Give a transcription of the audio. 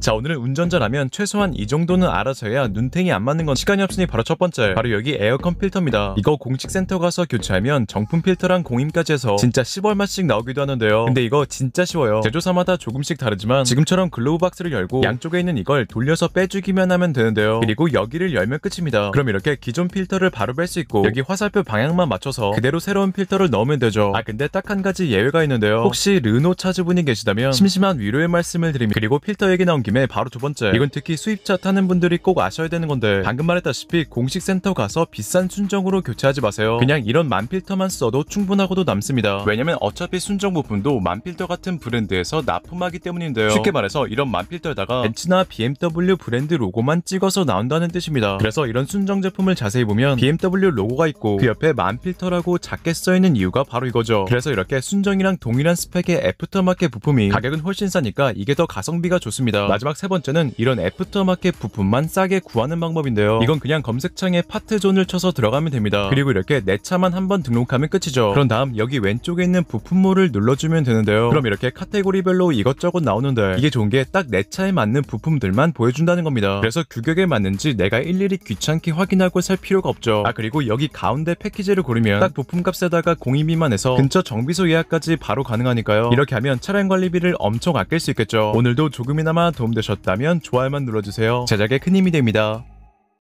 자 오늘은 운전자라면 최소한 이 정도는 알아서야 눈탱이 안 맞는 건 시간이 없으니 바로 첫 번째 바로 여기 에어컨 필터입니다 이거 공식센터 가서 교체하면 정품 필터랑 공임까지 해서 진짜 10얼마씩 나오기도 하는데요 근데 이거 진짜 쉬워요 제조사마다 조금씩 다르지만 지금처럼 글로브 박스를 열고 양쪽에 있는 이걸 돌려서 빼주기만 하면 되는데요 그리고 여기를 열면 끝입니다 그럼 이렇게 기존 필터를 바로 뺄 수 있고 여기 화살표 방향만 맞춰서 그대로 새로운 필터를 넣으면 되죠 아 근데 딱 한 가지 예외가 있는데요 혹시 르노 차주분이 계시다면 심심한 위로의 말씀을 드립니다 그리고 필터 얘기 나온 나온 김에 바로 두 번째 이건 특히 수입차 타는 분들이 꼭 아셔야 되는 건데 방금 말했다시피 공식 센터 가서 비싼 순정으로 교체하지 마세요 그냥 이런 만필터만 써도 충분하고도 남습니다 왜냐면 어차피 순정 부품도 만필터 같은 브랜드에서 납품하기 때문인데요 쉽게 말해서 이런 만필터에다가 벤츠나 BMW 브랜드 로고만 찍어서 나온다는 뜻입니다 그래서 이런 순정 제품을 자세히 보면 BMW 로고가 있고 그 옆에 만필터라고 작게 써있는 이유가 바로 이거죠 그래서 이렇게 순정이랑 동일한 스펙의 애프터마켓 부품이 가격은 훨씬 싸니까 이게 더 가성비가 좋습니다 그렇죠. 마지막 세 번째는 이런 애프터마켓 부품만 싸게 구하는 방법인데요. 이건 그냥 검색창에 파트존을 쳐서 들어가면 됩니다. 그리고 이렇게 내 차만 한번 등록하면 끝이죠. 그런 다음 여기 왼쪽에 있는 부품모을 눌러주면 되는데요. 그럼 이렇게 카테고리별로 이것저것 나오는데 이게 좋은 게 딱 내 차에 맞는 부품들만 보여준다는 겁니다. 그래서 규격에 맞는지 내가 일일이 귀찮게 확인하고 살 필요가 없죠. 아 그리고 여기 가운데 패키지를 고르면 딱 부품값에다가 공임비만 해서 근처 정비소 예약까지 바로 가능하니까요. 이렇게 하면 차량 관리비를 엄청 아낄 수 있겠죠. 오늘도 조금이나마 도움되셨다면 좋아요만 눌러주세요. 제작에 큰 힘이 됩니다.